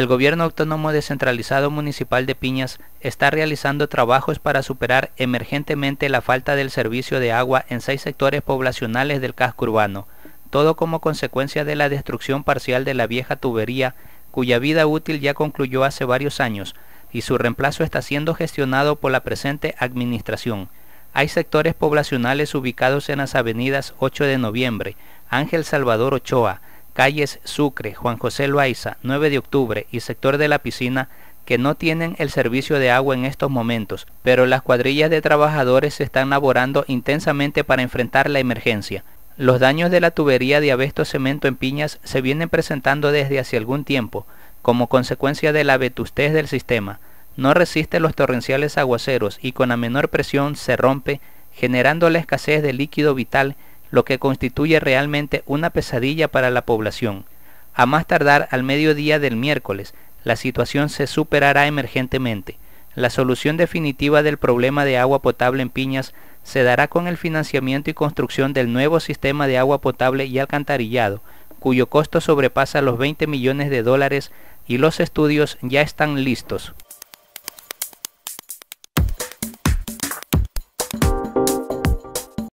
El gobierno autónomo descentralizado municipal de Piñas está realizando trabajos para superar emergentemente la falta del servicio de agua en seis sectores poblacionales del casco urbano, todo como consecuencia de la destrucción parcial de la vieja tubería cuya vida útil ya concluyó hace varios años y su reemplazo está siendo gestionado por la presente administración. Hay sectores poblacionales ubicados en las avenidas 8 de noviembre, Ángel Salvador Ochoa, calles Sucre, Juan José Loaiza, 9 de octubre y sector de la piscina que no tienen el servicio de agua en estos momentos, pero las cuadrillas de trabajadores se están laborando intensamente para enfrentar la emergencia. Los daños de la tubería de abesto cemento en piñas se vienen presentando desde hace algún tiempo, como consecuencia de la vetustez del sistema. No resiste los torrenciales aguaceros y con la menor presión se rompe, generando la escasez de líquido vital lo que constituye realmente una pesadilla para la población. A más tardar al mediodía del miércoles, la situación se superará emergentemente. La solución definitiva del problema de agua potable en Piñas se dará con el financiamiento y construcción del nuevo sistema de agua potable y alcantarillado, cuyo costo sobrepasa los 20 millones de dólares y los estudios ya están listos.